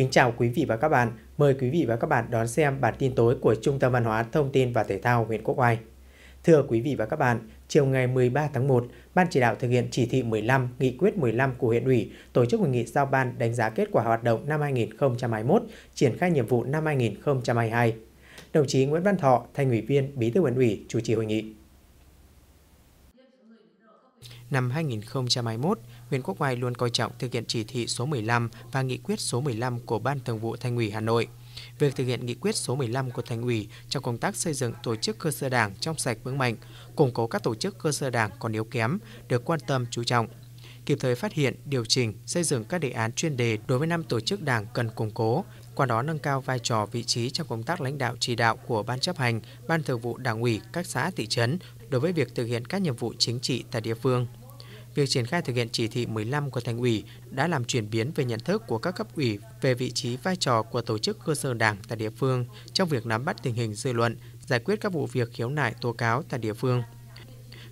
Kính chào quý vị và các bạn. Mời quý vị và các bạn đón xem bản tin tối của Trung tâm Văn hóa Thông tin và Thể thao huyện Quốc Oai. Thưa quý vị và các bạn, chiều ngày 13 tháng 1, Ban chỉ đạo thực hiện chỉ thị 15, nghị quyết 15 của huyện ủy tổ chức hội nghị giao ban đánh giá kết quả hoạt động năm 2021, triển khai nhiệm vụ năm 2022. Đồng chí Nguyễn Văn Thọ, thành ủy viên, bí thư huyện ủy chủ trì hội nghị. Năm 2021, huyện Quốc Oai luôn coi trọng thực hiện chỉ thị số 15 và nghị quyết số 15 của Ban Thường vụ Thành ủy Hà Nội. Việc thực hiện nghị quyết số 15 của Thành ủy trong công tác xây dựng tổ chức cơ sở đảng trong sạch vững mạnh, củng cố các tổ chức cơ sở đảng còn yếu kém được quan tâm chú trọng kịp thời phát hiện, điều chỉnh, xây dựng các đề án chuyên đề đối với năm tổ chức đảng cần củng cố, qua đó nâng cao vai trò vị trí trong công tác lãnh đạo chỉ đạo của Ban chấp hành, Ban thường vụ Đảng ủy, các xã thị trấn đối với việc thực hiện các nhiệm vụ chính trị tại địa phương việc triển khai thực hiện chỉ thị 15 của Thành ủy đã làm chuyển biến về nhận thức của các cấp ủy về vị trí vai trò của tổ chức cơ sở đảng tại địa phương trong việc nắm bắt tình hình dư luận, giải quyết các vụ việc khiếu nại tố cáo tại địa phương.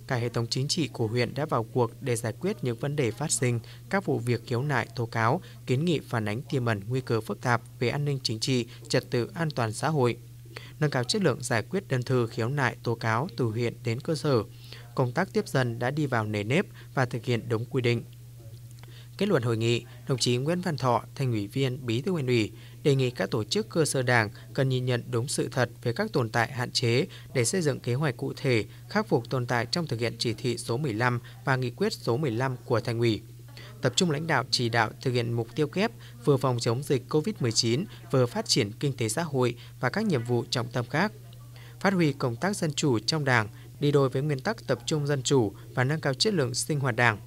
Cả hệ thống chính trị của huyện đã vào cuộc để giải quyết những vấn đề phát sinh, các vụ việc khiếu nại tố cáo, kiến nghị phản ánh tiềm ẩn nguy cơ phức tạp về an ninh chính trị, trật tự an toàn xã hội, nâng cao chất lượng giải quyết đơn thư khiếu nại tố cáo từ huyện đến cơ sở, công tác tiếp dân đã đi vào nề nếp và thực hiện đúng quy định. Kết luận hội nghị, đồng chí Nguyễn Văn Thọ, thành ủy viên Bí thư huyện ủy, đề nghị các tổ chức cơ sở đảng cần nhìn nhận đúng sự thật về các tồn tại hạn chế để xây dựng kế hoạch cụ thể khắc phục tồn tại trong thực hiện chỉ thị số 15 và nghị quyết số 15 của thành ủy. Tập trung lãnh đạo chỉ đạo thực hiện mục tiêu kép vừa phòng chống dịch COVID-19, vừa phát triển kinh tế xã hội và các nhiệm vụ trọng tâm khác. Phát huy công tác dân chủ trong Đảng, đi đôi với nguyên tắc tập trung dân chủ và nâng cao chất lượng sinh hoạt đảng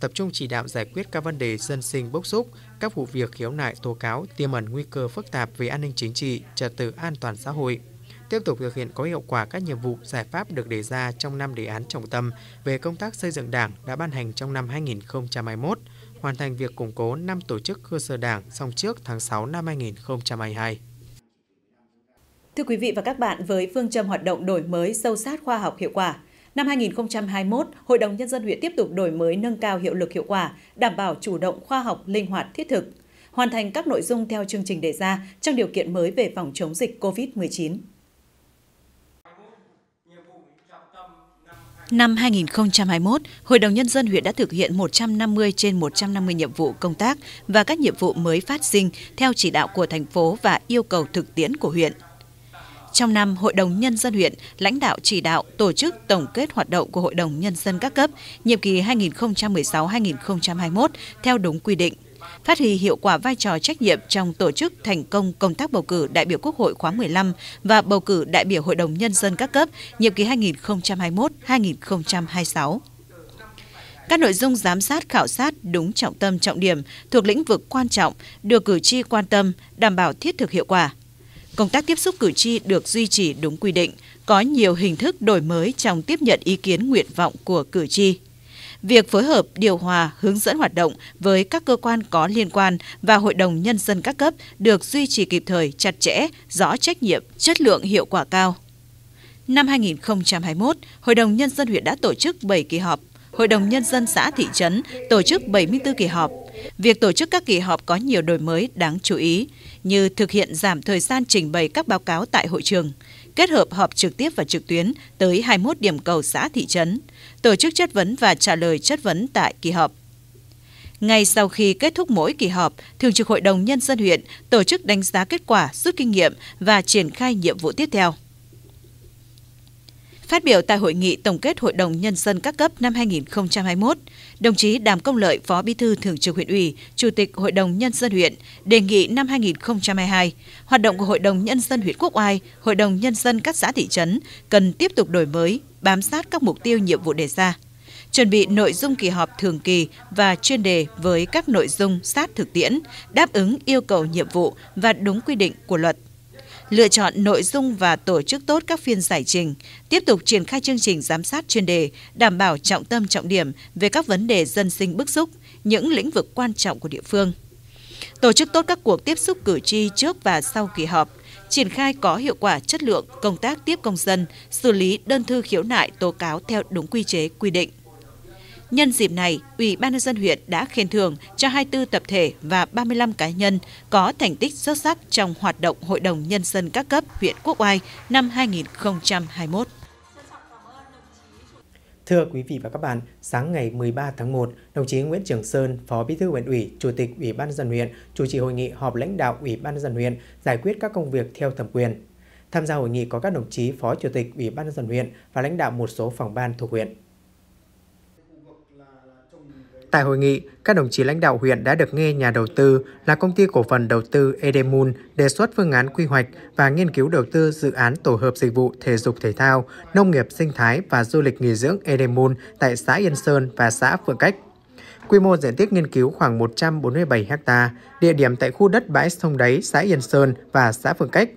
tập trung chỉ đạo giải quyết các vấn đề dân sinh bốc xúc, các vụ việc khiếu nại tố cáo tiềm ẩn nguy cơ phức tạp về an ninh chính trị, trật tự an toàn xã hội, tiếp tục thực hiện có hiệu quả các nhiệm vụ giải pháp được đề ra trong năm đề án trọng tâm về công tác xây dựng Đảng đã ban hành trong năm 2021, hoàn thành việc củng cố năm tổ chức cơ sở Đảng song trước tháng 6 năm 2022. Thưa quý vị và các bạn, với phương châm hoạt động đổi mới sâu sát khoa học hiệu quả, năm 2021, Hội đồng Nhân dân huyện tiếp tục đổi mới nâng cao hiệu lực hiệu quả, đảm bảo chủ động khoa học, linh hoạt, thiết thực, hoàn thành các nội dung theo chương trình đề ra trong điều kiện mới về phòng chống dịch COVID-19. Năm 2021, Hội đồng Nhân dân huyện đã thực hiện 150 trên 150 nhiệm vụ công tác và các nhiệm vụ mới phát sinh theo chỉ đạo của thành phố và yêu cầu thực tiễn của huyện. Trong năm, Hội đồng Nhân dân huyện lãnh đạo chỉ đạo tổ chức tổng kết hoạt động của Hội đồng Nhân dân các cấp nhiệm kỳ 2016-2021 theo đúng quy định phát huy hiệu quả vai trò trách nhiệm trong tổ chức thành công công tác bầu cử đại biểu Quốc hội khóa 15 và bầu cử đại biểu Hội đồng Nhân dân các cấp nhiệm kỳ 2021-2026. Các nội dung giám sát khảo sát đúng trọng tâm trọng điểm thuộc lĩnh vực quan trọng được cử tri quan tâm, đảm bảo thiết thực hiệu quả công tác tiếp xúc cử tri được duy trì đúng quy định, có nhiều hình thức đổi mới trong tiếp nhận ý kiến nguyện vọng của cử tri. Việc phối hợp điều hòa hướng dẫn hoạt động với các cơ quan có liên quan và Hội đồng Nhân dân các cấp được duy trì kịp thời, chặt chẽ, rõ trách nhiệm, chất lượng hiệu quả cao. Năm 2021, Hội đồng Nhân dân huyện đã tổ chức 7 kỳ họp Hội đồng Nhân dân xã thị trấn tổ chức 74 kỳ họp Việc tổ chức các kỳ họp có nhiều đổi mới đáng chú ý, như thực hiện giảm thời gian trình bày các báo cáo tại hội trường, kết hợp họp trực tiếp và trực tuyến tới 21 điểm cầu xã thị trấn, tổ chức chất vấn và trả lời chất vấn tại kỳ họp. Ngay sau khi kết thúc mỗi kỳ họp, Thường trực Hội đồng Nhân dân huyện tổ chức đánh giá kết quả, rút kinh nghiệm và triển khai nhiệm vụ tiếp theo. Phát biểu tại hội nghị tổng kết Hội đồng Nhân dân các cấp năm 2021, đồng chí Đàm Công Lợi, Phó Bí thư Thường trực huyện ủy, Chủ tịch Hội đồng Nhân dân huyện, đề nghị năm 2022, hoạt động của Hội đồng Nhân dân huyện Quốc Oai, Hội đồng Nhân dân các xã thị trấn cần tiếp tục đổi mới, bám sát các mục tiêu nhiệm vụ đề ra, chuẩn bị nội dung kỳ họp thường kỳ và chuyên đề với các nội dung sát thực tiễn, đáp ứng yêu cầu nhiệm vụ và đúng quy định của luật lựa chọn nội dung và tổ chức tốt các phiên giải trình, tiếp tục triển khai chương trình giám sát chuyên đề, đảm bảo trọng tâm trọng điểm về các vấn đề dân sinh bức xúc, những lĩnh vực quan trọng của địa phương. Tổ chức tốt các cuộc tiếp xúc cử tri trước và sau kỳ họp, triển khai có hiệu quả chất lượng công tác tiếp công dân, xử lý đơn thư khiếu nại tố cáo theo đúng quy chế quy định. Nhân dịp này, Ủy ban nhân dân huyện đã khen thưởng cho 24 tập thể và 35 cá nhân có thành tích xuất sắc trong hoạt động Hội đồng Nhân dân các cấp huyện Quốc Oai năm 2021. Thưa quý vị và các bạn, sáng ngày 13 tháng 1, đồng chí Nguyễn Trường Sơn, Phó Bí thư huyện ủy, Chủ tịch Ủy ban dân huyện, chủ trì hội nghị họp lãnh đạo Ủy ban dân huyện giải quyết các công việc theo thẩm quyền. Tham gia hội nghị có các đồng chí Phó Chủ tịch Ủy ban dân huyện và lãnh đạo một số phòng ban thuộc huyện. Tại hội nghị, các đồng chí lãnh đạo huyện đã được nghe nhà đầu tư là công ty cổ phần đầu tư Edemun đề xuất phương án quy hoạch và nghiên cứu đầu tư dự án tổ hợp dịch vụ thể dục thể thao, nông nghiệp sinh thái và du lịch nghỉ dưỡng Edemun tại xã Yên Sơn và xã Phượng Cách. Quy mô diện tích nghiên cứu khoảng 147 ha, địa điểm tại khu đất bãi sông Đáy, xã Yên Sơn và xã Phượng Cách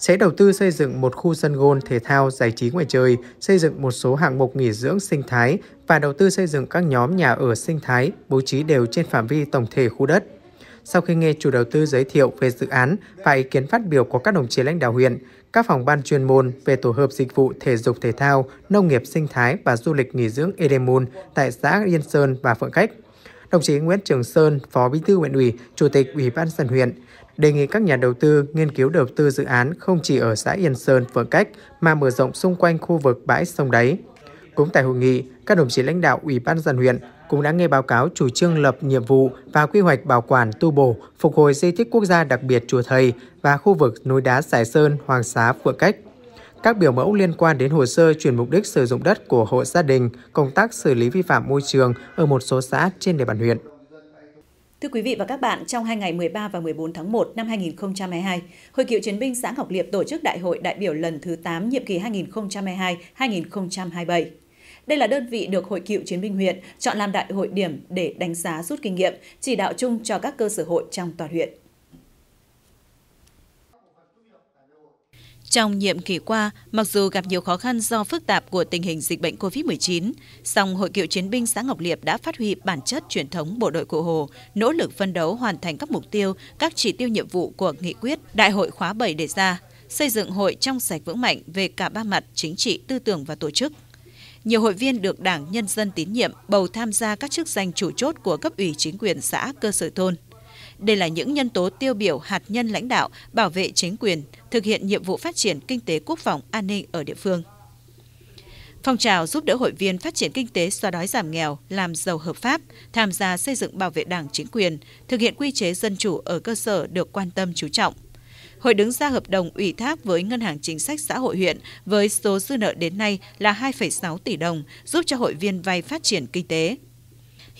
sẽ đầu tư xây dựng một khu sân gôn thể thao giải trí ngoài trời, xây dựng một số hạng mục nghỉ dưỡng sinh thái và đầu tư xây dựng các nhóm nhà ở sinh thái bố trí đều trên phạm vi tổng thể khu đất. Sau khi nghe chủ đầu tư giới thiệu về dự án và ý kiến phát biểu của các đồng chí lãnh đạo huyện, các phòng ban chuyên môn về tổ hợp dịch vụ thể dục thể thao, nông nghiệp sinh thái và du lịch nghỉ dưỡng Edemon tại xã Yên Sơn và Phượng Cách. Đồng chí Nguyễn Trường Sơn, Phó Bí thư huyện ủy, Chủ tịch Ủy ban dân huyện đề nghị các nhà đầu tư nghiên cứu đầu tư dự án không chỉ ở xã Yên Sơn, Phượng Cách mà mở rộng xung quanh khu vực bãi sông đáy. Cũng tại hội nghị, các đồng chí lãnh đạo Ủy ban dân huyện cũng đã nghe báo cáo chủ trương lập nhiệm vụ và quy hoạch bảo quản tu bổ, phục hồi di tích quốc gia đặc biệt Chùa Thầy và khu vực núi đá Sài Sơn, Hoàng Xá, Phượng Cách. Các biểu mẫu liên quan đến hồ sơ chuyển mục đích sử dụng đất của hộ gia đình, công tác xử lý vi phạm môi trường ở một số xã trên địa bàn huyện. Thưa quý vị và các bạn, trong hai ngày 13 và 14 tháng 1 năm 2022, Hội cựu chiến binh xã Ngọc Liệp tổ chức đại hội đại biểu lần thứ 8 nhiệm kỳ 2022-2027. Đây là đơn vị được Hội cựu chiến binh huyện chọn làm đại hội điểm để đánh giá rút kinh nghiệm, chỉ đạo chung cho các cơ sở hội trong toàn huyện. Trong nhiệm kỳ qua, mặc dù gặp nhiều khó khăn do phức tạp của tình hình dịch bệnh COVID-19, song Hội cựu chiến binh xã Ngọc Liệp đã phát huy bản chất truyền thống bộ đội Cụ Hồ, nỗ lực phân đấu hoàn thành các mục tiêu, các chỉ tiêu nhiệm vụ của nghị quyết Đại hội khóa 7 đề ra, xây dựng hội trong sạch vững mạnh về cả ba mặt chính trị, tư tưởng và tổ chức. Nhiều hội viên được Đảng Nhân dân tín nhiệm bầu tham gia các chức danh chủ chốt của cấp ủy chính quyền xã, cơ sở thôn. Đây là những nhân tố tiêu biểu hạt nhân lãnh đạo, bảo vệ chính quyền, thực hiện nhiệm vụ phát triển kinh tế quốc phòng an ninh ở địa phương. Phong trào giúp đỡ hội viên phát triển kinh tế xóa đói giảm nghèo, làm giàu hợp pháp, tham gia xây dựng bảo vệ đảng chính quyền, thực hiện quy chế dân chủ ở cơ sở được quan tâm chú trọng. Hội đứng ra hợp đồng ủy thác với Ngân hàng Chính sách Xã hội huyện với số dư nợ đến nay là 2,6 tỷ đồng, giúp cho hội viên vay phát triển kinh tế.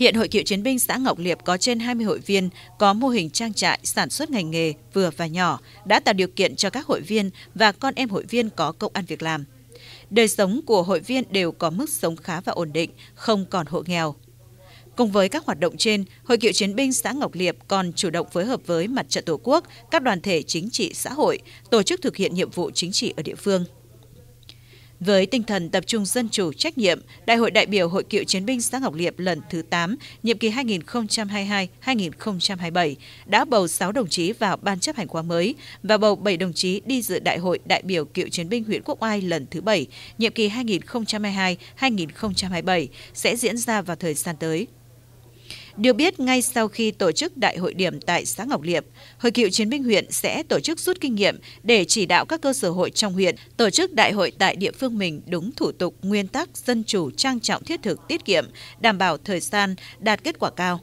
Hiện Hội cựu chiến binh xã Ngọc Liệp có trên 20 hội viên có mô hình trang trại sản xuất ngành nghề vừa và nhỏ đã tạo điều kiện cho các hội viên và con em hội viên có công ăn việc làm. Đời sống của hội viên đều có mức sống khá và ổn định, không còn hộ nghèo. Cùng với các hoạt động trên, Hội cựu chiến binh xã Ngọc Liệp còn chủ động phối hợp với Mặt trận Tổ quốc, các đoàn thể chính trị xã hội, tổ chức thực hiện nhiệm vụ chính trị ở địa phương. Với tinh thần tập trung dân chủ trách nhiệm, Đại hội đại biểu Hội cựu chiến binh xã Ngọc Liệp lần thứ 8, nhiệm kỳ 2022-2027 đã bầu 6 đồng chí vào Ban chấp hành khóa mới và bầu 7 đồng chí đi dự Đại hội đại biểu cựu chiến binh huyện Quốc Oai lần thứ 7, nhiệm kỳ 2022-2027 sẽ diễn ra vào thời gian tới. Điều biết ngay sau khi tổ chức đại hội điểm tại xã Ngọc Liệp, Hội cựu chiến binh huyện sẽ tổ chức rút kinh nghiệm để chỉ đạo các cơ sở hội trong huyện tổ chức đại hội tại địa phương mình đúng thủ tục, nguyên tắc, dân chủ, trang trọng, thiết thực, tiết kiệm, đảm bảo thời gian, đạt kết quả cao.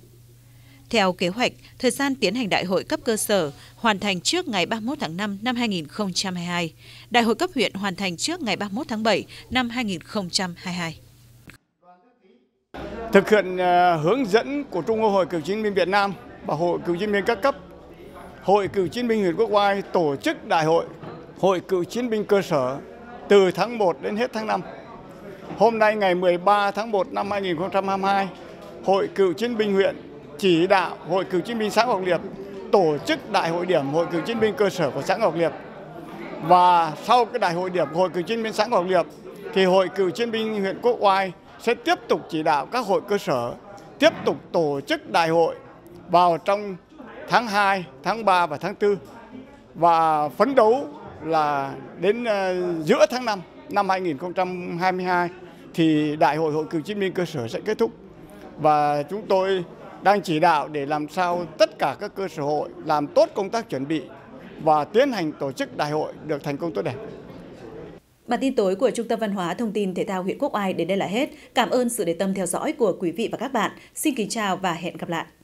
Theo kế hoạch, thời gian tiến hành đại hội cấp cơ sở hoàn thành trước ngày 31 tháng 5 năm 2022. Đại hội cấp huyện hoàn thành trước ngày 31 tháng 7 năm 2022 thực hiện ờ, hướng dẫn của Trung ương Hội Cựu chiến binh Việt Nam và Hội Cựu chiến binh các cấp, Hội Cựu chiến binh huyện Quốc Oai tổ chức đại hội Hội Cựu chiến binh cơ sở từ tháng 1 đến hết tháng 5. Hôm nay ngày 13 tháng 1 năm 2022, Hội Cựu chiến binh huyện chỉ đạo Hội Cựu chiến binh xã Ngọc Liệp tổ chức đại hội điểm Hội Cựu chiến binh cơ sở của xã Ngọc Liệp Và sau cái đại hội điểm Hội Cựu chiến binh xã Ngọc Liệp thì Hội Cựu chiến binh huyện Quốc Oai sẽ tiếp tục chỉ đạo các hội cơ sở tiếp tục tổ chức đại hội vào trong tháng 2, tháng 3 và tháng 4 và phấn đấu là đến ờ, giữa tháng 5 năm 2022 thì đại hội hội cựu chiến binh cơ sở sẽ kết thúc và chúng tôi đang chỉ đạo để làm sao tất cả các cơ sở hội làm tốt công tác chuẩn bị và tiến hành tổ chức đại hội được thành công tốt đẹp. Bản tin tối của Trung tâm Văn hóa Thông tin Thể thao huyện Quốc Oai đến đây là hết. Cảm ơn sự để tâm theo dõi của quý vị và các bạn. Xin kính chào và hẹn gặp lại.